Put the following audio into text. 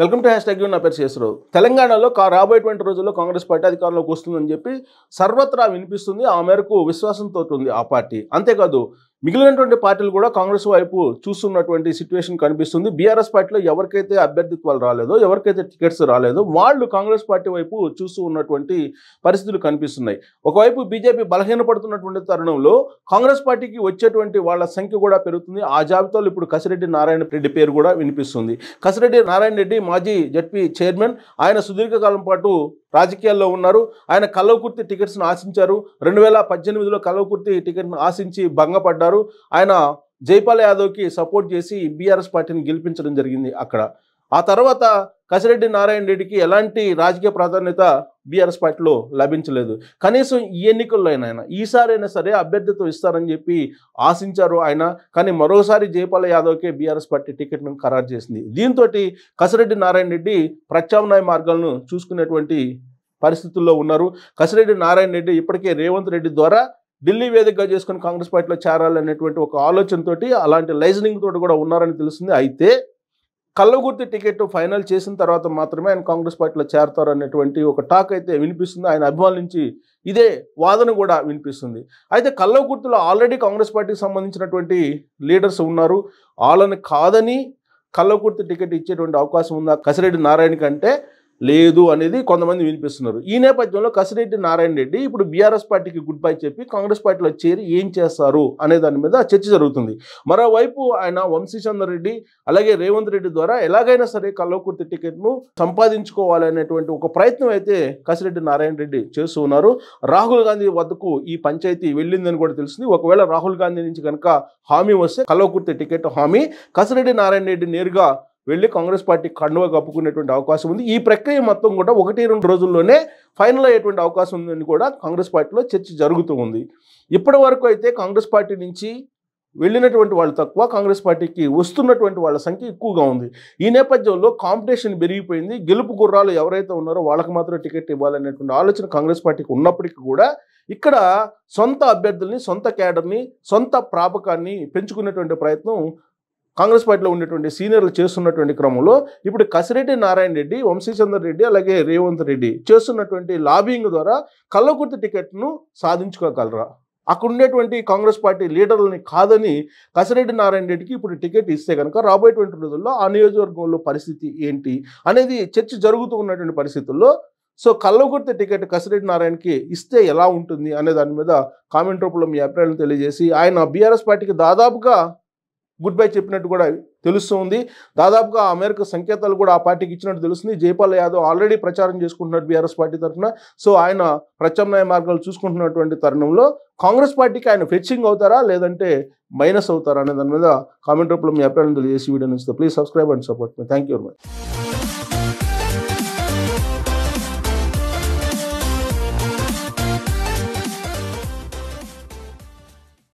welcome to hash tag నా పేరు చేసరావు తెలంగాణలో రాబోయేటువంటి రోజుల్లో కాంగ్రెస్ పార్టీ అధికారంలోకి వస్తుందని చెప్పి సర్వత్రా వినిపిస్తుంది ఆ మేరకు విశ్వాసంతో ఉంది ఆ పార్టీ అంతేకాదు మిగిలినటువంటి పార్టీలు కూడా కాంగ్రెస్ వైపు చూస్తున్నటువంటి సిచ్యువేషన్ కనిపిస్తుంది బీఆర్ఎస్ పార్టీలో ఎవరికైతే అభ్యర్థిత్వాలు రాలేదో ఎవరికైతే టికెట్స్ రాలేదో వాళ్ళు కాంగ్రెస్ పార్టీ వైపు చూస్తూ ఉన్నటువంటి పరిస్థితులు కనిపిస్తున్నాయి ఒకవైపు బీజేపీ బలహీనపడుతున్నటువంటి తరుణంలో కాంగ్రెస్ పార్టీకి వచ్చేటువంటి వాళ్ళ సంఖ్య కూడా పెరుగుతుంది ఆ జాబితాలో ఇప్పుడు కసిరెడ్డి నారాయణ రెడ్డి పేరు కూడా వినిపిస్తుంది కసిరెడ్డి నారాయణ రెడ్డి మాజీ జడ్పీ చైర్మన్ ఆయన సుదీర్ఘకాలం పాటు రాజకీయాల్లో ఉన్నారు ఆయన కల్వకుర్తి టికెట్స్ను ఆశించారు రెండు వేల పద్దెనిమిదిలో కల్వకుర్తి టికెట్ను ఆశించి భంగపడ్డారు ఆయన జైపాల్ యాదవ్కి సపోర్ట్ చేసి బీఆర్ఎస్ పార్టీని గెలిపించడం జరిగింది అక్కడ ఆ తర్వాత కసిరెడ్డి నారాయణ రెడ్డికి ఎలాంటి రాజకీయ ప్రాధాన్యత బీఆర్ఎస్ పార్టీలో లభించలేదు కనీసం ఈ ఎన్నికల్లో అయినా ఆయన ఈసారైనా సరే అభ్యర్థితో ఇస్తారని చెప్పి ఆశించారు ఆయన కానీ మరోసారి జయపాల యాదవ్కే బీఆర్ఎస్ పార్టీ టికెట్ను ఖరారు చేసింది దీంతో కసిరెడ్డి నారాయణ రెడ్డి ప్రత్యామ్నాయ మార్గాలను చూసుకునేటువంటి పరిస్థితుల్లో ఉన్నారు కసిరెడ్డి నారాయణ రెడ్డి ఇప్పటికే రేవంత్ రెడ్డి ద్వారా ఢిల్లీ వేదికగా చేసుకుని కాంగ్రెస్ పార్టీలో చేరాలనేటువంటి ఒక ఆలోచనతోటి అలాంటి లైజనింగ్ తోటి కూడా ఉన్నారని తెలుస్తుంది అయితే కళ్ళగుర్తి టికెట్ ఫైనల్ చేసిన తర్వాత మాత్రమే ఆయన కాంగ్రెస్ పార్టీలో చేరతారు అనేటువంటి ఒక టాక్ అయితే వినిపిస్తుంది ఆయన అభిమానుల నుంచి ఇదే వాదన కూడా వినిపిస్తుంది అయితే కల్లగుర్తిలో ఆల్రెడీ కాంగ్రెస్ పార్టీకి సంబంధించినటువంటి లీడర్స్ ఉన్నారు వాళ్ళని కాదని కళ్ళగుర్తి టికెట్ ఇచ్చేటువంటి అవకాశం ఉందా కసిరెడ్డి నారాయణ కంటే లేదు అనేది కొంతమంది వినిపిస్తున్నారు ఈ నేపథ్యంలో కసిరెడ్డి నారాయణ రెడ్డి ఇప్పుడు బీఆర్ఎస్ పార్టీకి గుడ్ బై చెప్పి కాంగ్రెస్ పార్టీలో చేరి ఏం చేస్తారు అనే దాని మీద చర్చ జరుగుతుంది మరోవైపు ఆయన వంశీచంద్ర రెడ్డి అలాగే రేవంత్ రెడ్డి ద్వారా ఎలాగైనా సరే కల్లోకుర్తి టికెట్ను సంపాదించుకోవాలనేటువంటి ఒక ప్రయత్నం అయితే కసిరెడ్డి నారాయణ రెడ్డి చేస్తూ ఉన్నారు రాహుల్ గాంధీ వద్దకు ఈ పంచాయతీ వెళ్ళిందని కూడా తెలిసింది ఒకవేళ రాహుల్ గాంధీ నుంచి కనుక హామీ వస్తే కల్లోకుర్తి టికెట్ హామీ కసిరెడ్డి నారాయణ రెడ్డి నేరుగా వెళ్ళి కాంగ్రెస్ పార్టీ కండువా కప్పుకునేటువంటి అవకాశం ఉంది ఈ ప్రక్రియ మొత్తం కూడా ఒకటి రెండు రోజుల్లోనే ఫైనల్ అయ్యేటువంటి అవకాశం ఉందని కూడా కాంగ్రెస్ పార్టీలో చర్చ జరుగుతూ ఉంది ఇప్పటి వరకు అయితే కాంగ్రెస్ పార్టీ నుంచి వెళ్ళినటువంటి వాళ్ళు తక్కువ కాంగ్రెస్ పార్టీకి వస్తున్నటువంటి వాళ్ళ సంఖ్య ఎక్కువగా ఉంది ఈ నేపథ్యంలో కాంపిటీషన్ పెరిగిపోయింది గెలుపు గుర్రాలు ఎవరైతే ఉన్నారో వాళ్ళకి మాత్రం టికెట్ ఇవ్వాలనేటువంటి ఆలోచన కాంగ్రెస్ పార్టీకి ఉన్నప్పటికీ కూడా ఇక్కడ సొంత అభ్యర్థుల్ని సొంత క్యాడర్ని సొంత ప్రాపకాన్ని పెంచుకునేటువంటి ప్రయత్నం కాంగ్రెస్ పార్టీలో ఉండేటువంటి సీనియర్లు చేస్తున్నటువంటి క్రమంలో ఇప్పుడు కసిరెడ్డి నారాయణ రెడ్డి వంశీచంద్ర రెడ్డి అలాగే రేవంత్ రెడ్డి చేస్తున్నటువంటి లాబింగ్ ద్వారా కళ్ళకుర్తి టికెట్ను సాధించుకోగలరా అక్కడ ఉండేటువంటి కాంగ్రెస్ పార్టీ లీడర్లని కాదని కసిరెడ్డి నారాయణ రెడ్డికి ఇప్పుడు టికెట్ ఇస్తే కనుక రాబోయేటువంటి రోజుల్లో ఆ నియోజకవర్గంలో పరిస్థితి ఏంటి అనేది చర్చ జరుగుతూ ఉన్నటువంటి పరిస్థితుల్లో సో కల్లగుర్త టికెట్ కసిరెడ్డి నారాయణకి ఇస్తే ఎలా ఉంటుంది అనే దాని మీద కామెంట్ రూపంలో మీ అభిప్రాయాలను తెలియజేసి ఆయన బీఆర్ఎస్ పార్టీకి దాదాపుగా గుడ్ బై చెప్పినట్టు కూడా తెలుస్తుంది దాదాపుగా అమెరికా సంకేతాలు కూడా ఆ పార్టీకి ఇచ్చినట్టు తెలుస్తుంది జైపాల్ యాదవ్ ఆల్రెడీ ప్రచారం చేసుకుంటున్నాడు బీఆర్ఎస్ పార్టీ తరఫున సో ఆయన ప్రత్యామ్నాయ మార్గాలు చూసుకుంటున్నటువంటి తరుణంలో కాంగ్రెస్ పార్టీకి ఆయన ఫెచ్చింగ్ అవుతారా లేదంటే మైనస్ అవుతారా అనే దాని మీద కామెంట్ రూపంలో మీ అభిప్రాయం తెలియజేసి వీడియో నుంచి ప్లీజ్ సబ్స్క్రైబ్ అండ్ సపోర్ట్ మీ థ్యాంక్ యూ వెరీ మచ్